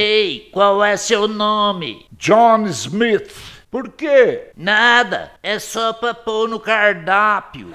Ei, qual é seu nome? John Smith. Por quê? Nada, é só pra pôr no cardápio.